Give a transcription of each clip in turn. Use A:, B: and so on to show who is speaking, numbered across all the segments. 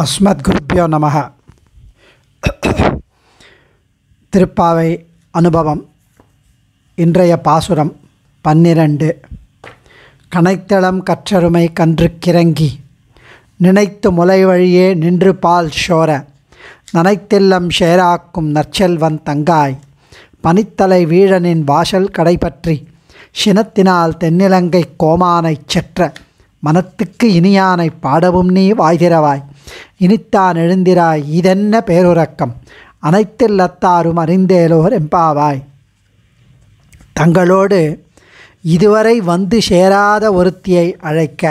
A: அஸ்மத் குருப்யோ நமக திருப்பாவை அனுபவம் இன்றைய பாசுரம் பன்னிரண்டு கனைத்தளம் கற்றருமை கன்று கிறங்கி நினைத்து முலை வழியே நின்று பால் ஷோர நனைத்தெல்லம் ஷேராக்கும் நற்செல்வன் தங்காய் பனித்தலை வீழனின் வாசல் கடைபற்றி சினத்தினால் தென்னிலங்கை கோமானைச் செற்ற மனத்துக்கு இனியானை பாடவும் நீ வாய்திரவாய் இனித்தான் எழுந்திராய் இதென்ன பேருறக்கம் அத்தாரும் அறிந்தேலோர் எம்பாவாய் தங்களோடு இதுவரை வந்து சேராத ஒருத்தியை அழைக்க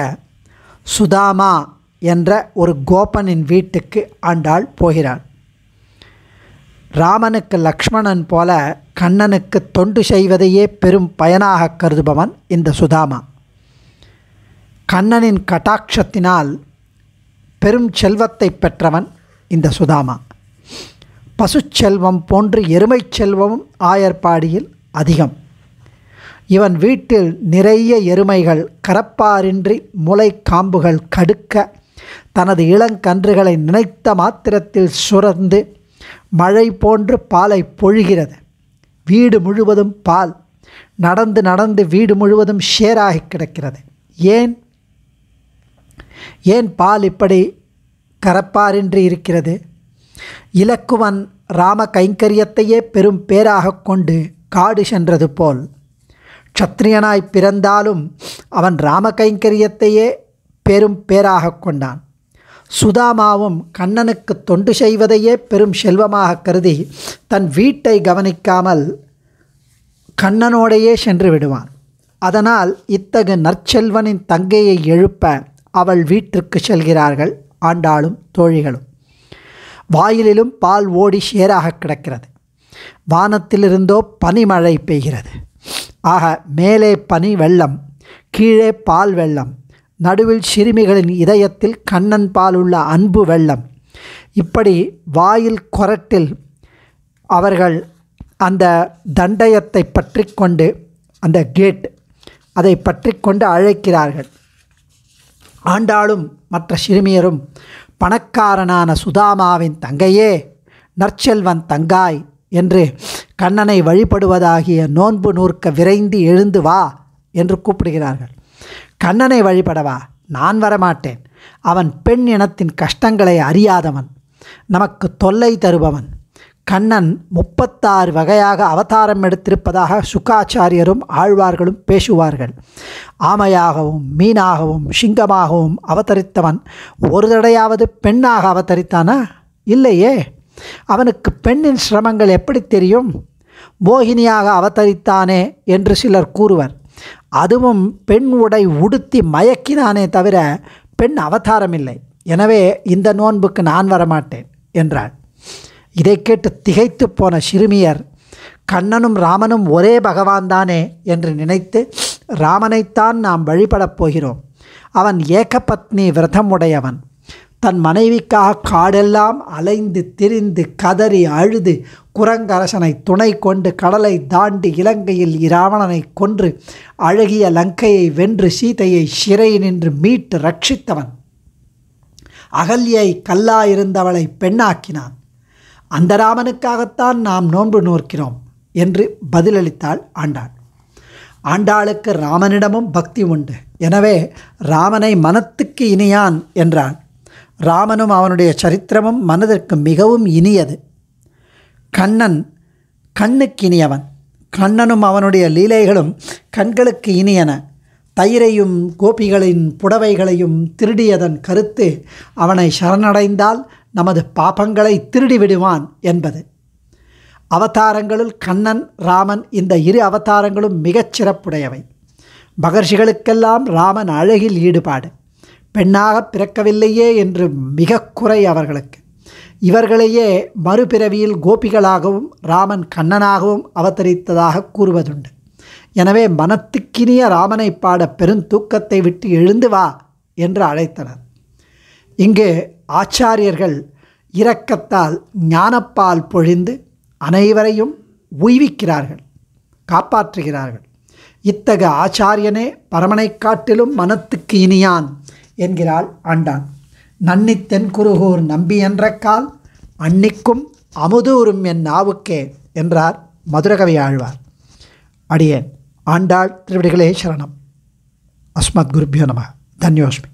A: சுதாமா என்ற ஒரு கோபனின் வீட்டுக்கு ஆண்டாள் போகிறாள் ராமனுக்கு லக்ஷ்மணன் போல கண்ணனுக்கு தொண்டு செய்வதையே பெரும் பயனாக கருதுபவன் இந்த சுதாமா கண்ணனின் கட்டாட்சத்தினால் பெரும் செல்வத்தை பெற்றவன் இந்த சுதாமா பசுச்செல்வம் போன்று எருமை செல்வமும் ஆயர்பாடியில் அதிகம் இவன் வீட்டில் நிறைய எருமைகள் கரப்பாரின்றி முளை காம்புகள் கடுக்க தனது இளங்கன்றுகளை நினைத்த மாத்திரத்தில் சுரந்து மழை போன்று பாலை பொழிகிறது வீடு முழுவதும் பால் நடந்து நடந்து வீடு முழுவதும் ஷேராகி கிடக்கிறது ஏன் ஏன் பால் இப்படி கரப்பாரின்றி இருக்கிறது இலக்குவன் ராம கைங்கரியத்தையே பெரும் பேராக கொண்டு காடு சென்றது போல் க்ஷத்ரியனாய் பிறந்தாலும் அவன் ராம கைங்கரியத்தையே பெரும் பேராக கொண்டான் சுதாமாவும் கண்ணனுக்கு தொண்டு செய்வதையே பெரும் செல்வமாக கருதி தன் வீட்டை கவனிக்காமல் கண்ணனோடையே சென்று விடுவான் அதனால் இத்தகு நற்செல்வனின் தங்கையை எழுப்ப அவள் வீட்டிற்கு செல்கிறார்கள் ஆண்டாளும் தோழிகளும் வாயிலிலும் பால் ஓடி ஷேராக கிடக்கிறது வானத்திலிருந்தோ பனிமழை பெய்கிறது ஆக மேலே பனி வெள்ளம் கீழே பால் வெள்ளம் நடுவில் சிறுமிகளின் இதயத்தில் கண்ணன் பால் உள்ள அன்பு வெள்ளம் இப்படி வாயில் கொரட்டில் அவர்கள் அந்த தண்டயத்தை பற்றி கொண்டு அந்த கேட் அதை பற்றி கொண்டு அழைக்கிறார்கள் ஆண்டாளும் மற்ற சிறுமியரும் பணக்காரனான சுதாமாவின் தங்கையே நற்செல்வன் தங்காய் என்று கண்ணனை வழிபடுவதாகிய நோன்பு நூற்க விரைந்து எழுந்து வா என்று கூப்பிடுகிறார்கள் கண்ணனை வழிபடவா நான் வரமாட்டேன் அவன் பெண் இனத்தின் கஷ்டங்களை அறியாதவன் நமக்கு தொல்லை தருபவன் கண்ணன் முப்பத்தாறு வகையாக அவதாரம் எடுத்திருப்பதாக சுக்காச்சாரியரும் ஆழ்வார்களும் பேசுவார்கள் ஆமையாகவும் மீனாகவும் சிங்கமாகவும் அவதரித்தவன் ஒரு தடையாவது பெண்ணாக அவதரித்தானா இல்லையே அவனுக்கு பெண்ணின் சிரமங்கள் எப்படி தெரியும் மோகினியாக அவதரித்தானே என்று சிலர் கூறுவர் அதுவும் பெண் உடை உடுத்தி மயக்கினானே தவிர பெண் அவதாரம் இல்லை எனவே இந்த நோன்புக்கு நான் வரமாட்டேன் என்றாள் இதை கேட்டு திகைத்து போன சிறுமியர் கண்ணனும் ராமனும் ஒரே பகவான் தானே என்று நினைத்து ராமனைத்தான் நாம் வழிபடப் போகிறோம் அவன் ஏகபத்னி உடையவன் தன் மனைவிக்காக காடெல்லாம் அலைந்து திரிந்து கதறி அழுது குரங்கரசனை துணை கொண்டு கடலை தாண்டி இலங்கையில் இராவணனை கொன்று அழகிய லங்கையை வென்று சீதையை சிறை நின்று மீட்டு ரட்சித்தவன் அகல்யை கல்லாயிருந்தவளை பெண்ணாக்கினான் அந்த ராமனுக்காகத்தான் நாம் நோன்பு நோக்கிறோம் என்று பதிலளித்தாள் ஆண்டாள் ஆண்டாளுக்கு ராமனிடமும் பக்தி உண்டு எனவே ராமனை மனத்துக்கு இனியான் என்றான் ராமனும் அவனுடைய சரித்திரமும் மனதிற்கு மிகவும் இனியது கண்ணன் கண்ணுக்கு இனியவன் கண்ணனும் அவனுடைய லீலைகளும் கண்களுக்கு இனியன தயிரையும் கோபிகளின் புடவைகளையும் திருடியதன் கருத்து அவனை சரணடைந்தால் நமது பாபங்களை திருடி விடுவான் என்பது அவதாரங்களில் கண்ணன் ராமன் இந்த இரு அவதாரங்களும் மிகச் சிறப்புடையவை மகர்ஷிகளுக்கெல்லாம் ராமன் அழகில் ஈடுபாடு பெண்ணாக பிறக்கவில்லையே என்று மிக குறை அவர்களுக்கு இவர்களையே மறுபிறவியில் கோபிகளாகவும் ராமன் கண்ணனாகவும் அவதரித்ததாக கூறுவதுண்டு எனவே மனத்துக்கினிய ராமனை பாட பெருந்தூக்கத்தை விட்டு எழுந்து வா என்று அழைத்தனர் இங்கு ஆச்சாரியர்கள் இரக்கத்தால் ஞானப்பால் பொழிந்து அனைவரையும் உய்விக்கிறார்கள் காப்பாற்றுகிறார்கள் இத்தகு ஆச்சாரியனே பரமனை காட்டிலும் மனத்துக்கு இனியான் என்கிறாள் ஆண்டான் நன்னி தென்குருகூர் நம்பி என்ற கால் அன்னிக்கும் அமுதூரும் என் நாவுக்கே என்றார் மதுரகவி ஆழ்வார் அடியேன் ஆண்டாள் திருவிடிகளே சரணம் அஸ்மத் குருபியோ நம தன்யோஸ்மி